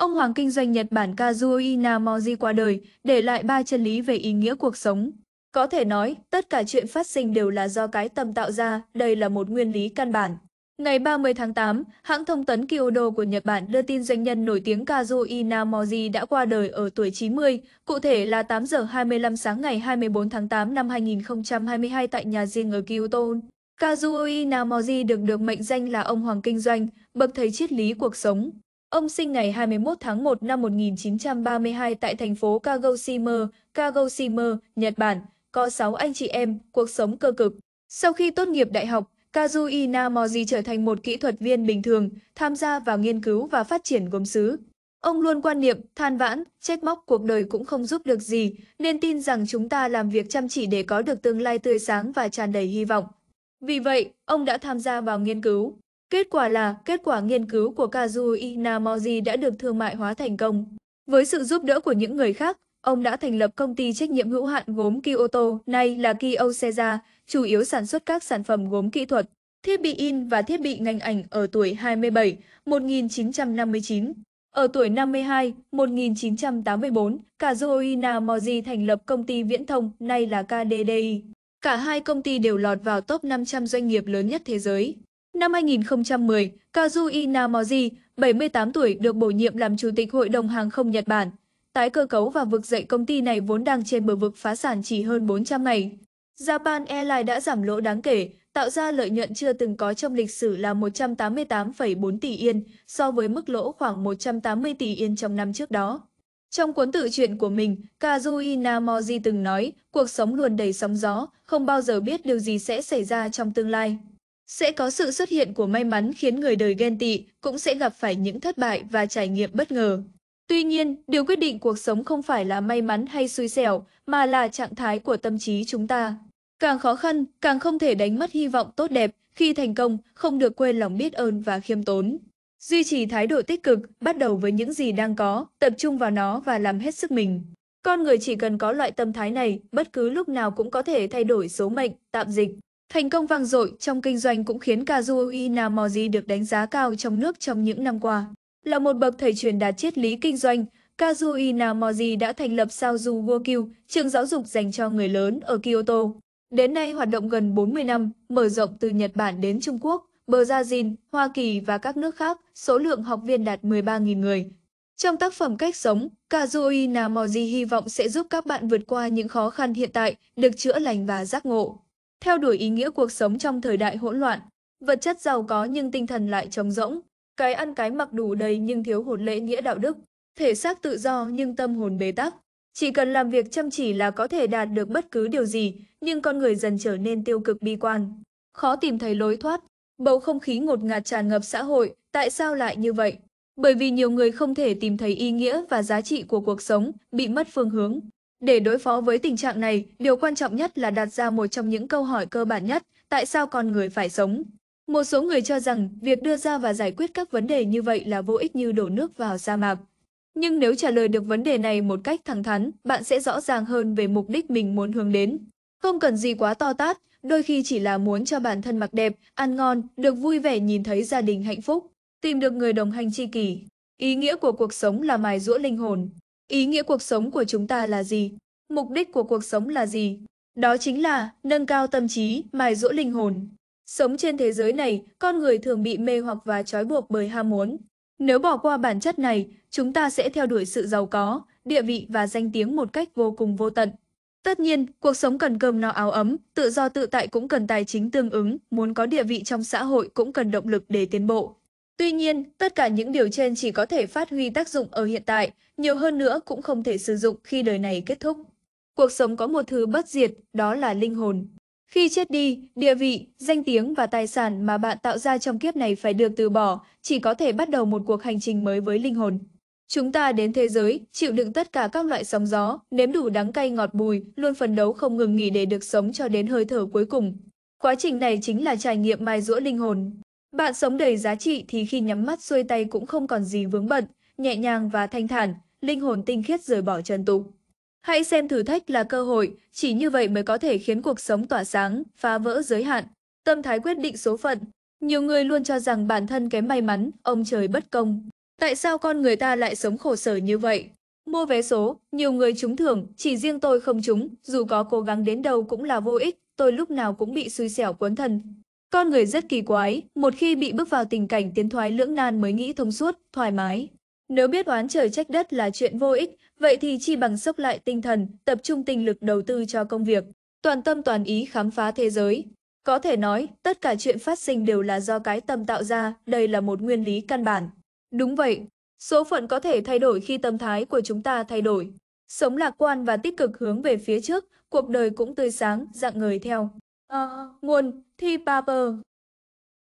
Ông Hoàng kinh doanh Nhật Bản Kazuo Inamoji qua đời, để lại ba chân lý về ý nghĩa cuộc sống. Có thể nói, tất cả chuyện phát sinh đều là do cái tâm tạo ra, đây là một nguyên lý căn bản. Ngày 30 tháng 8, hãng thông tấn Kyodo của Nhật Bản đưa tin doanh nhân nổi tiếng Kazuo Inamoji đã qua đời ở tuổi 90, cụ thể là 8 giờ 25 sáng ngày 24 tháng 8 năm 2022 tại nhà riêng ở Kyoto. Kazuo Inamoji được được mệnh danh là ông hoàng kinh doanh, bậc thầy triết lý cuộc sống. Ông sinh ngày 21 tháng 1 năm 1932 tại thành phố Kagoshima, Kagoshima, Nhật Bản, có 6 anh chị em, cuộc sống cơ cực. Sau khi tốt nghiệp đại học, Kazuo Namori trở thành một kỹ thuật viên bình thường, tham gia vào nghiên cứu và phát triển gốm sứ. Ông luôn quan niệm, than vãn, trách móc cuộc đời cũng không giúp được gì, nên tin rằng chúng ta làm việc chăm chỉ để có được tương lai tươi sáng và tràn đầy hy vọng. Vì vậy, ông đã tham gia vào nghiên cứu, Kết quả là, kết quả nghiên cứu của Kazu Inamori đã được thương mại hóa thành công. Với sự giúp đỡ của những người khác, ông đã thành lập công ty trách nhiệm hữu hạn gốm Kyoto, nay là Kyocera, chủ yếu sản xuất các sản phẩm gốm kỹ thuật, thiết bị in và thiết bị ngành ảnh ở tuổi 27, 1959. Ở tuổi 52, 1984, Kazuo Inamori thành lập công ty viễn thông, nay là KDDI. Cả hai công ty đều lọt vào top 500 doanh nghiệp lớn nhất thế giới. Năm 2010, Kazuy Namoji, 78 tuổi được bổ nhiệm làm chủ tịch Hội đồng Hàng không Nhật Bản. Tái cơ cấu và vực dậy công ty này vốn đang trên bờ vực phá sản chỉ hơn 400 ngày. Japan Airlines đã giảm lỗ đáng kể, tạo ra lợi nhuận chưa từng có trong lịch sử là 188,4 tỷ yên so với mức lỗ khoảng 180 tỷ yên trong năm trước đó. Trong cuốn tự truyện của mình, Kazuy Namoji từng nói, cuộc sống luôn đầy sóng gió, không bao giờ biết điều gì sẽ xảy ra trong tương lai. Sẽ có sự xuất hiện của may mắn khiến người đời ghen tị, cũng sẽ gặp phải những thất bại và trải nghiệm bất ngờ. Tuy nhiên, điều quyết định cuộc sống không phải là may mắn hay xui xẻo, mà là trạng thái của tâm trí chúng ta. Càng khó khăn, càng không thể đánh mất hy vọng tốt đẹp, khi thành công, không được quên lòng biết ơn và khiêm tốn. Duy trì thái độ tích cực, bắt đầu với những gì đang có, tập trung vào nó và làm hết sức mình. Con người chỉ cần có loại tâm thái này, bất cứ lúc nào cũng có thể thay đổi số mệnh, tạm dịch. Thành công vang dội trong kinh doanh cũng khiến Kazuo Inamori được đánh giá cao trong nước trong những năm qua. Là một bậc thầy truyền đạt triết lý kinh doanh, Kazuo Inamori đã thành lập Saoju Gokyu, trường giáo dục dành cho người lớn ở Kyoto. Đến nay hoạt động gần 40 năm, mở rộng từ Nhật Bản đến Trung Quốc, Brazil, Hoa Kỳ và các nước khác, số lượng học viên đạt 13.000 người. Trong tác phẩm Cách Sống, Kazuo Inamori hy vọng sẽ giúp các bạn vượt qua những khó khăn hiện tại, được chữa lành và giác ngộ theo đuổi ý nghĩa cuộc sống trong thời đại hỗn loạn, vật chất giàu có nhưng tinh thần lại trống rỗng, cái ăn cái mặc đủ đầy nhưng thiếu hụt lễ nghĩa đạo đức, thể xác tự do nhưng tâm hồn bế tắc. Chỉ cần làm việc chăm chỉ là có thể đạt được bất cứ điều gì, nhưng con người dần trở nên tiêu cực bi quan. Khó tìm thấy lối thoát, bầu không khí ngột ngạt tràn ngập xã hội, tại sao lại như vậy? Bởi vì nhiều người không thể tìm thấy ý nghĩa và giá trị của cuộc sống, bị mất phương hướng. Để đối phó với tình trạng này, điều quan trọng nhất là đặt ra một trong những câu hỏi cơ bản nhất, tại sao con người phải sống? Một số người cho rằng việc đưa ra và giải quyết các vấn đề như vậy là vô ích như đổ nước vào sa mạc. Nhưng nếu trả lời được vấn đề này một cách thẳng thắn, bạn sẽ rõ ràng hơn về mục đích mình muốn hướng đến. Không cần gì quá to tát, đôi khi chỉ là muốn cho bản thân mặc đẹp, ăn ngon, được vui vẻ nhìn thấy gia đình hạnh phúc, tìm được người đồng hành tri kỷ. Ý nghĩa của cuộc sống là mài rũa linh hồn, Ý nghĩa cuộc sống của chúng ta là gì? Mục đích của cuộc sống là gì? Đó chính là nâng cao tâm trí, mài dỗ linh hồn. Sống trên thế giới này, con người thường bị mê hoặc và trói buộc bởi ham muốn. Nếu bỏ qua bản chất này, chúng ta sẽ theo đuổi sự giàu có, địa vị và danh tiếng một cách vô cùng vô tận. Tất nhiên, cuộc sống cần cơm no áo ấm, tự do tự tại cũng cần tài chính tương ứng, muốn có địa vị trong xã hội cũng cần động lực để tiến bộ. Tuy nhiên, tất cả những điều trên chỉ có thể phát huy tác dụng ở hiện tại, nhiều hơn nữa cũng không thể sử dụng khi đời này kết thúc. Cuộc sống có một thứ bất diệt, đó là linh hồn. Khi chết đi, địa vị, danh tiếng và tài sản mà bạn tạo ra trong kiếp này phải được từ bỏ, chỉ có thể bắt đầu một cuộc hành trình mới với linh hồn. Chúng ta đến thế giới, chịu đựng tất cả các loại sóng gió, nếm đủ đắng cay ngọt bùi, luôn phấn đấu không ngừng nghỉ để được sống cho đến hơi thở cuối cùng. Quá trình này chính là trải nghiệm mai rũa linh hồn. Bạn sống đầy giá trị thì khi nhắm mắt xuôi tay cũng không còn gì vướng bận, nhẹ nhàng và thanh thản, linh hồn tinh khiết rời bỏ trần tục. Hãy xem thử thách là cơ hội, chỉ như vậy mới có thể khiến cuộc sống tỏa sáng, phá vỡ giới hạn. Tâm thái quyết định số phận. Nhiều người luôn cho rằng bản thân kém may mắn, ông trời bất công. Tại sao con người ta lại sống khổ sở như vậy? Mua vé số, nhiều người trúng thưởng, chỉ riêng tôi không trúng, dù có cố gắng đến đâu cũng là vô ích, tôi lúc nào cũng bị xui xẻo cuốn thần, con người rất kỳ quái, một khi bị bước vào tình cảnh tiến thoái lưỡng nan mới nghĩ thông suốt, thoải mái. Nếu biết oán trời trách đất là chuyện vô ích, vậy thì chi bằng sốc lại tinh thần, tập trung tinh lực đầu tư cho công việc, toàn tâm toàn ý khám phá thế giới. Có thể nói, tất cả chuyện phát sinh đều là do cái tâm tạo ra, đây là một nguyên lý căn bản. Đúng vậy, số phận có thể thay đổi khi tâm thái của chúng ta thay đổi. Sống lạc quan và tích cực hướng về phía trước, cuộc đời cũng tươi sáng, dạng người theo. Ờ, nguồn Thi Barber